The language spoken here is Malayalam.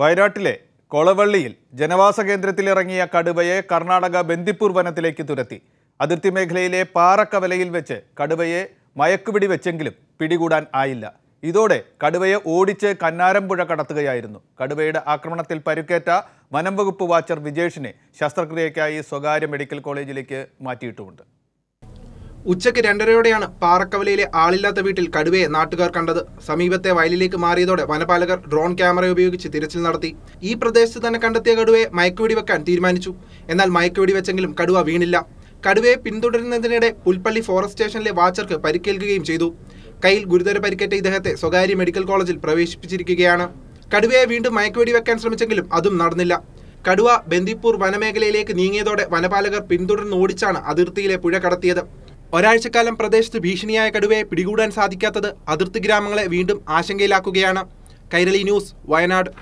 വയനാട്ടിലെ കൊളവള്ളിയിൽ ജനവാസ കേന്ദ്രത്തിലിറങ്ങിയ കടുവയെ കർണാടക ബന്ദിപ്പൂർ വനത്തിലേക്ക് തുരത്തി അതിർത്തി മേഖലയിലെ പാറക്കവലയിൽ വെച്ച് കടുവയെ മയക്കുപിടി വെച്ചെങ്കിലും പിടികൂടാൻ ആയില്ല ഇതോടെ കടുവയെ ഓടിച്ച് കന്നാരംപുഴ കടത്തുകയായിരുന്നു കടുവയുടെ ആക്രമണത്തിൽ പരുക്കേറ്റ വനംവകുപ്പ് വാച്ചർ വിജേഷിനെ ശസ്ത്രക്രിയയ്ക്കായി സ്വകാര്യ മെഡിക്കൽ കോളേജിലേക്ക് മാറ്റിയിട്ടുമുണ്ട് ഉച്ചയ്ക്ക് രണ്ടരയോടെയാണ് പാറക്കവലയിലെ ആളില്ലാത്ത വീട്ടിൽ കടുവയെ നാട്ടുകാർ കണ്ടത് സമീപത്തെ വയലിലേക്ക് മാറിയതോടെ വനപാലകർ ഡ്രോൺ ക്യാമറ ഉപയോഗിച്ച് തിരച്ചിൽ നടത്തി ഈ പ്രദേശത്ത് തന്നെ കണ്ടെത്തിയ കടുവയെ മയക്കുവെടി വെക്കാൻ തീരുമാനിച്ചു എന്നാൽ മയക്കുവെടി വെച്ചെങ്കിലും കടുവ വീണില്ല കടുവയെ പിന്തുടരുന്നതിനിടെ പുൽപ്പള്ളി ഫോറസ്റ്റ് സ്റ്റേഷനിലെ വാച്ചർക്ക് പരിക്കേൽക്കുകയും ചെയ്തു കയ്യിൽ ഗുരുതര പരിക്കേറ്റ ഇദ്ദേഹത്തെ സ്വകാര്യ മെഡിക്കൽ കോളേജിൽ പ്രവേശിപ്പിച്ചിരിക്കുകയാണ് കടുവയെ വീണ്ടും മയക്കുവെടി വെക്കാൻ ശ്രമിച്ചെങ്കിലും അതും നടന്നില്ല കടുവ ബന്ദിപ്പൂർ വനമേഖലയിലേക്ക് നീങ്ങിയതോടെ വനപാലകർ പിന്തുടർന്ന് ഓടിച്ചാണ് അതിർത്തിയിലെ പുഴ കടത്തിയത് ഒരാഴ്ചക്കാലം പ്രദേശത്ത് ഭീഷണിയായ കടുവയെ പിടികൂടാൻ സാധിക്കാത്തത് അതിർത്തി ഗ്രാമങ്ങളെ വീണ്ടും ആശങ്കയിലാക്കുകയാണ് കൈരളി ന്യൂസ് വയനാട്